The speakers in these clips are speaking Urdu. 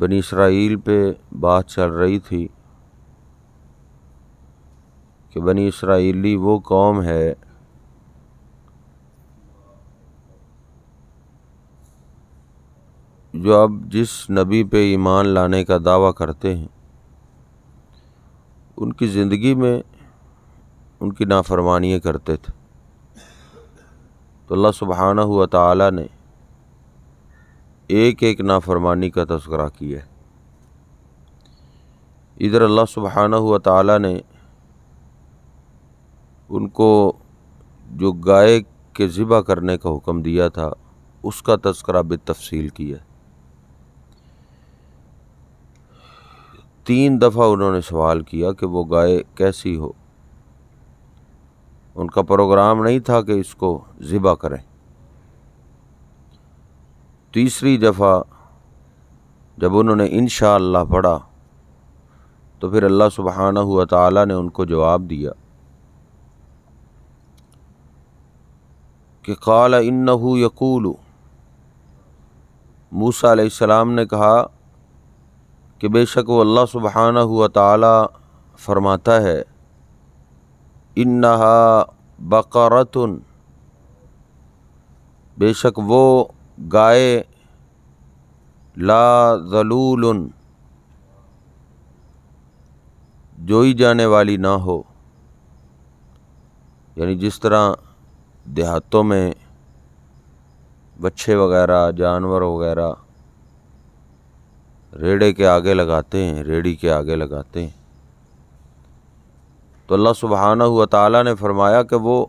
بنی اسرائیل پہ بات چل رہی تھی کہ بنی اسرائیلی وہ قوم ہے جو اب جس نبی پہ ایمان لانے کا دعویٰ کرتے ہیں ان کی زندگی میں ان کی نافرمانی کرتے تھے تو اللہ سبحانہ ہوا تعالیٰ نے ایک ایک نافرمانی کا تذکرہ کیا ادھر اللہ سبحانہ تعالیٰ نے ان کو جو گائے کے ذبح کرنے کا حکم دیا تھا اس کا تذکرہ بھی تفصیل کیا ہے تین دفعہ انہوں نے سوال کیا کہ وہ گائے کیسی ہو ان کا پروگرام نہیں تھا کہ اس کو ذبح کریں تیسری دفعہ جب انہوں نے انشاءاللہ پڑھا تو پھر اللہ سبحانہ ہوا تعالیٰ نے ان کو جواب دیا کہ قال انہو یقول موسیٰ علیہ السلام نے کہا کہ بے شک وہ اللہ سبحانہ تعالیٰ فرماتا ہے انہا بقرتن شک وہ گائے لا ذلول جوئی جانے والی نہ ہو یعنی جس طرح دیہاتوں میں بچے وغیرہ جانور وغیرہ ریڑے کے آگے لگاتے ہیں ریڑھی کے آگے لگاتے ہیں تو اللہ سبحانہ ہوا تعالیٰ نے فرمایا کہ وہ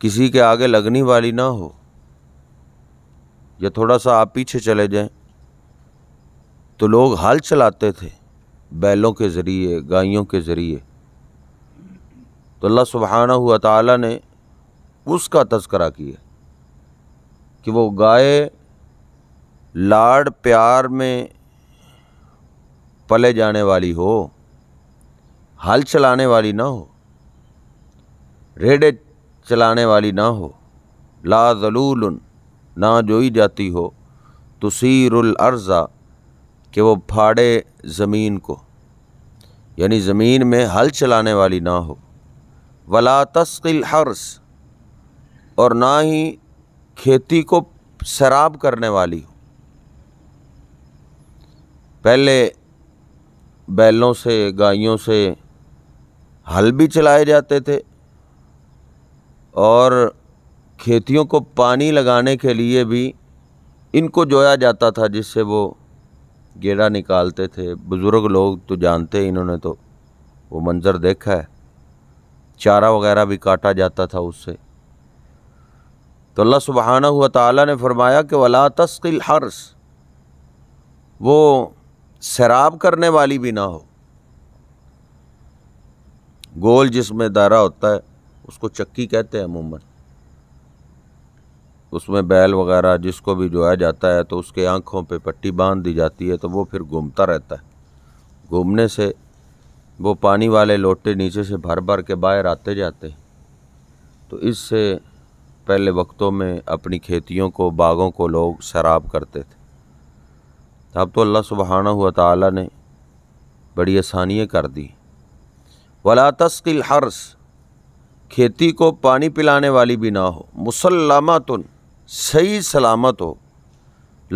کسی کے آگے لگنی والی نہ ہو یا تھوڑا سا آپ پیچھے چلے جائیں تو لوگ ہل چلاتے تھے بیلوں کے ذریعے گائیوں کے ذریعے تو اللہ سبحانہ ہوا تعالیٰ نے اس کا تذکرہ کیا کہ وہ گائے لاڑ پیار میں پلے جانے والی ہو ہل چلانے والی نہ ہو ریڈے چلانے والی نہ ہو لا ضلول نہ جوئی جاتی ہو تو سیر کہ وہ پھاڑے زمین کو یعنی زمین میں ہل چلانے والی نہ ہو ولا تسقل حرس اور نہ ہی کھیتی کو سراب کرنے والی ہو پہلے بیلوں سے گائیوں سے ہل بھی چلائے جاتے تھے اور کھیتیوں کو پانی لگانے کے لیے بھی ان کو جویا جاتا تھا جس سے وہ گیڑا نکالتے تھے بزرگ لوگ تو جانتے انہوں نے تو وہ منظر دیکھا ہے چارہ وغیرہ بھی کاٹا جاتا تھا اس سے تو اللہ سبحانہ ہوا تعالیٰ نے فرمایا کہ ولا تسقل حرس وہ سیراب کرنے والی بھی نہ ہو گول جس میں دائرہ ہوتا ہے اس کو چکی کہتے ہیں عموماً اس میں بیل وغیرہ جس کو بھی جویا جاتا ہے تو اس کے آنکھوں پہ پٹی باندھ دی جاتی ہے تو وہ پھر گھومتا رہتا ہے گھومنے سے وہ پانی والے لوٹے نیچے سے بھر بھر کے باہر آتے جاتے تو اس سے پہلے وقتوں میں اپنی کھیتیوں کو باغوں کو لوگ سراب کرتے تھے اب تو اللہ سبحانہ ہوا تعالیٰ نے بڑی آسانیاں کر دی ولا تس کے کھیتی کو پانی پلانے والی بھی نہ ہو مسلمہ تن صحیح سلامت ہو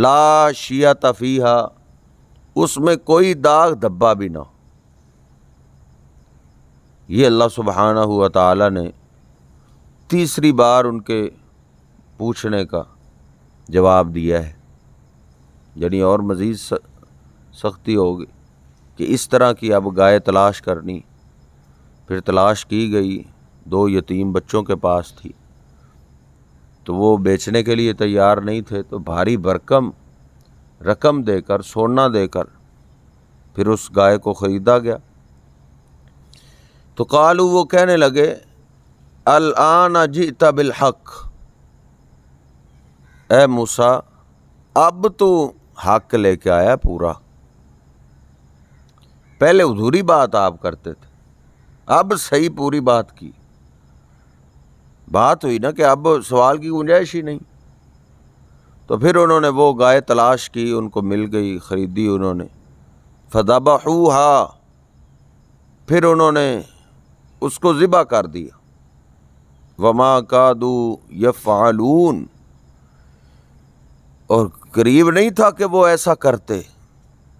لا شیعہ تفیہ اس میں کوئی داغ دھبا بھی نہ ہو یہ اللہ سبحانہ تعالیٰ نے تیسری بار ان کے پوچھنے کا جواب دیا ہے یعنی اور مزید سختی ہوگی کہ اس طرح کی اب گائے تلاش کرنی پھر تلاش کی گئی دو یتیم بچوں کے پاس تھی تو وہ بیچنے کے لیے تیار نہیں تھے تو بھاری برکم رقم دے کر سونا دے کر پھر اس گائے کو خریدا گیا تو کالو وہ کہنے لگے الآن جی بالحق الحق اے موسا اب تو حق لے کے آیا پورا پہلے ادھوری بات آپ کرتے تھے اب صحیح پوری بات کی بات ہوئی نا کہ اب سوال کی گنجائش ہی نہیں تو پھر انہوں نے وہ گائے تلاش کی ان کو مل گئی خریدی انہوں نے فضا پھر انہوں نے اس کو ذبح کر دیا وما کا دو اور قریب نہیں تھا کہ وہ ایسا کرتے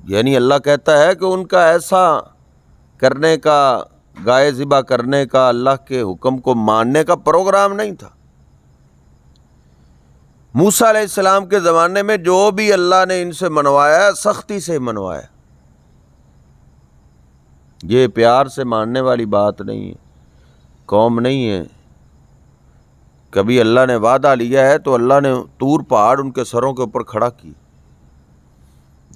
یعنی اللہ کہتا ہے کہ ان کا ایسا کرنے کا گائے ذبح کرنے کا اللہ کے حکم کو ماننے کا پروگرام نہیں تھا موسا علیہ السلام کے زمانے میں جو بھی اللہ نے ان سے منوایا سختی سے منوایا یہ پیار سے ماننے والی بات نہیں ہے قوم نہیں ہے کبھی اللہ نے وعدہ لیا ہے تو اللہ نے تور پہاڑ ان کے سروں کے اوپر کھڑا کی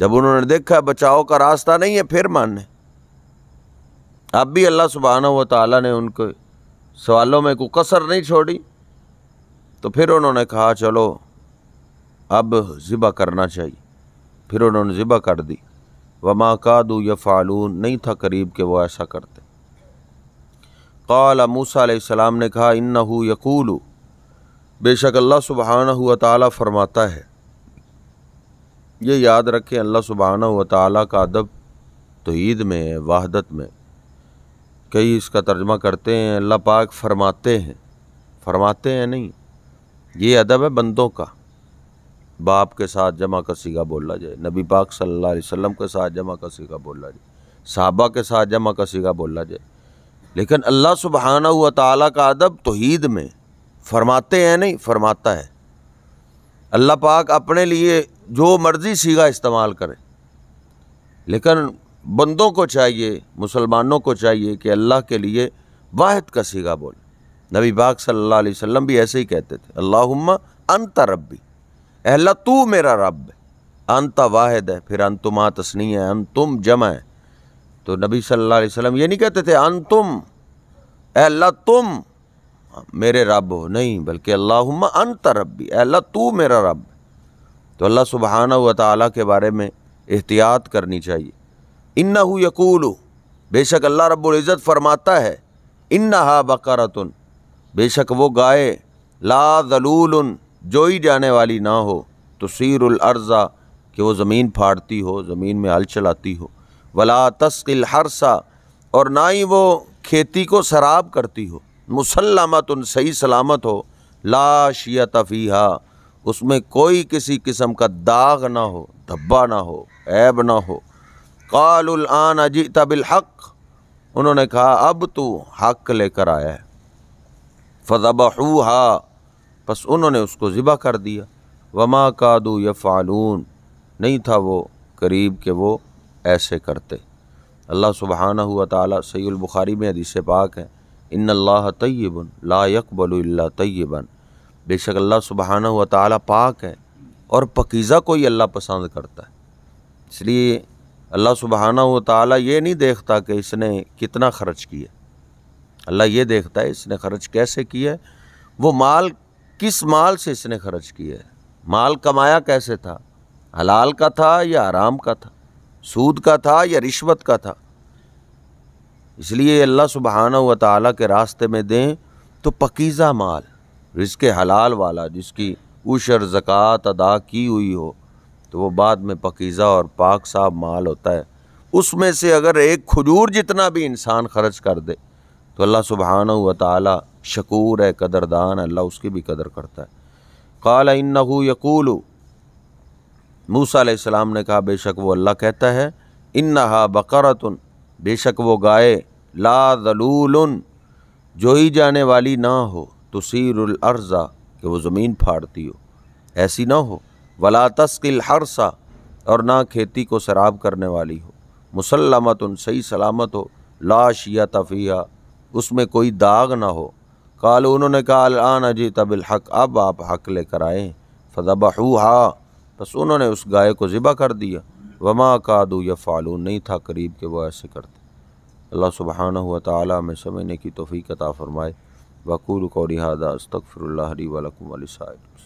جب انہوں نے دیکھا بچاؤ کا راستہ نہیں ہے پھر ماننے اب بھی اللہ سبحانہ و تعالیٰ نے ان کے سوالوں میں کوئی قصر نہیں چھوڑی تو پھر انہوں نے کہا چلو اب ذبح کرنا چاہیے پھر انہوں نے ذبح کر دی وما کادو یا فعلون نہیں تھا قریب کہ وہ ایسا کرتے قال موسیٰ علیہ السلام نے کہا ان یقول بے شک اللہ سبحانہ و تعالیٰ فرماتا ہے یہ یاد رکھیں اللہ سبحانہ و تعالیٰ کا ادب تو عید میں وحدت میں کئی اس کا ترجمہ کرتے ہیں اللہ پاک فرماتے ہیں فرماتے ہیں نہیں یہ ادب ہے بندوں کا باپ کے ساتھ جمع کا گھا بولا جائے نبی پاک صلی اللہ علیہ وسلم کے ساتھ جمع کا کا بولا جائے صحابہ کے ساتھ جمع کا کسیگھا بولا جائے لیکن اللہ سبحانہ و تعالیٰ کا ادب توحید میں فرماتے ہیں نہیں فرماتا ہے اللہ پاک اپنے لیے جو مرضی سیگا استعمال کرے لیکن بندوں کو چاہیے مسلمانوں کو چاہیے کہ اللہ کے لیے واحد کا سیگا بول نبی پاک صلی اللہ علیہ وسلم بھی ایسے ہی کہتے تھے اللہ انت ربی اہل تو میرا رب انت واحد ہے پھر انتما تسنی ہے ان تم جمع ہے تو نبی صلی اللہ علیہ وسلم یہ نہیں کہتے تھے ان تم اہل تم میرے رب ہو نہیں بلکہ اللہ اے اللہ اہل میرا رب تو اللہ سبحانہ و تعالیٰ کے بارے میں احتیاط کرنی چاہیے ان نہ بے شک اللہ رب العزت فرماتا ہے ان نہ بے شک وہ گائے لا زلول جوئی جانے والی نہ ہو تو سیرالاضا کہ وہ زمین پھاڑتی ہو زمین میں حل چلاتی ہو ولا تسک الحرسہ اور نہ ہی وہ کھیتی کو سراب کرتی ہو مسلمت ان صحیح سلامت ہو لا یا تفیہ اس میں کوئی کسی قسم کا داغ نہ ہو دھبا نہ ہو عیب نہ ہو قال الان طب الحق انہوں نے کہا اب تو حق لے کر آیا ہے فضب پس انہوں نے اس کو ذبح کر دیا وما کا دو نہیں تھا وہ قریب کہ وہ ایسے کرتے اللہ سبحانہ ہوا تعالیٰ سی البخاری میں حدیث پاک ہے ان اللہ طیب لا یکبل اللہ طیب بے شک اللہ سبحانہ ہوا تعالیٰ پاک ہے اور پکیزہ کو ہی اللہ پسند کرتا ہے اس لیے اللہ سبحانہ و تعالیٰ یہ نہیں دیکھتا کہ اس نے کتنا خرچ کیا اللہ یہ دیکھتا ہے اس نے خرچ کیسے کیا ہے وہ مال کس مال سے اس نے خرچ کیا ہے مال کمایا کیسے تھا حلال کا تھا یا آرام کا تھا سود کا تھا یا رشوت کا تھا اس لیے اللہ سبحانہ و تعالیٰ کے راستے میں دیں تو پکیزہ مال رزق حلال والا جس کی عشر زکوٰۃ ادا کی ہوئی ہو تو وہ بعد میں پکیزہ اور پاک صاحب مال ہوتا ہے اس میں سے اگر ایک کھجور جتنا بھی انسان خرچ کر دے تو اللہ سبحانہ و تعالی شکور ہے قدردان اللہ اس کی بھی قدر کرتا ہے قال انہو یقول موسیٰ علیہ السلام نے کہا بے شک وہ اللہ کہتا ہے انہا بقرتن بے شک وہ گائے لادل جو ہی جانے والی نہ ہو تو الارضہ کہ وہ زمین پھاڑتی ہو ایسی نہ ہو ولا تسکل ہر اور نہ کھیتی کو سراب کرنے والی ہو مسلمت ان صحیح سلامت ہو لاش یا تفیہ اس میں کوئی داغ نہ ہو انہوں نے کہا الان اجی تب الحق اب آپ حق لے کر آئیں فضبہ بس انہوں نے اس گائے کو ذبح کر دیا وما کادو کا دو یا فالون نہیں تھا قریب کہ وہ ایسے کرتے اللہ سبحانہ و تعالیٰ میں سمجھنے کی توفیق عطا فرمائے بقول قورا استقفر اللہ علی ولکم علیہ صاحب